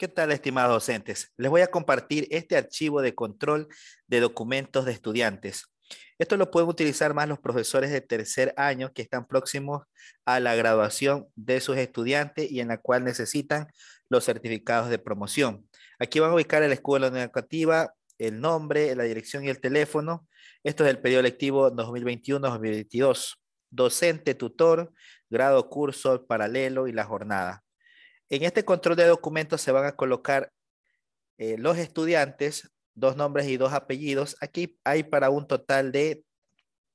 ¿Qué tal, estimados docentes? Les voy a compartir este archivo de control de documentos de estudiantes. Esto lo pueden utilizar más los profesores de tercer año que están próximos a la graduación de sus estudiantes y en la cual necesitan los certificados de promoción. Aquí van a ubicar la escuela educativa, el nombre, la dirección y el teléfono. Esto es el periodo lectivo 2021-2022. Docente, tutor, grado, curso, paralelo y la jornada. En este control de documentos se van a colocar eh, los estudiantes, dos nombres y dos apellidos. Aquí hay para un total de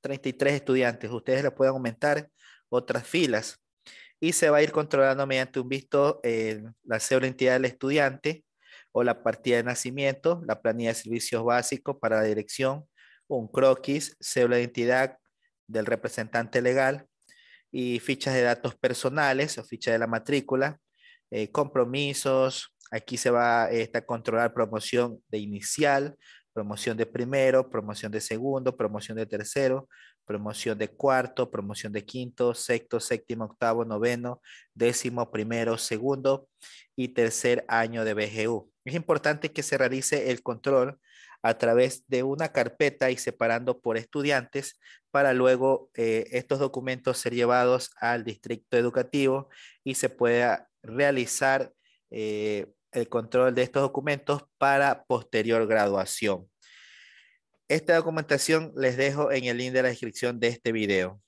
33 estudiantes. Ustedes le pueden aumentar otras filas y se va a ir controlando mediante un visto eh, la cédula identidad del estudiante o la partida de nacimiento, la planilla de servicios básicos para la dirección, un croquis, cédula de identidad del representante legal y fichas de datos personales o ficha de la matrícula, eh, compromisos, aquí se va este, a controlar promoción de inicial, promoción de primero, promoción de segundo, promoción de tercero, promoción de cuarto, promoción de quinto, sexto, séptimo, octavo, noveno, décimo, primero, segundo y tercer año de BGU. Es importante que se realice el control a través de una carpeta y separando por estudiantes para luego eh, estos documentos ser llevados al distrito educativo y se pueda realizar eh, el control de estos documentos para posterior graduación. Esta documentación les dejo en el link de la descripción de este video.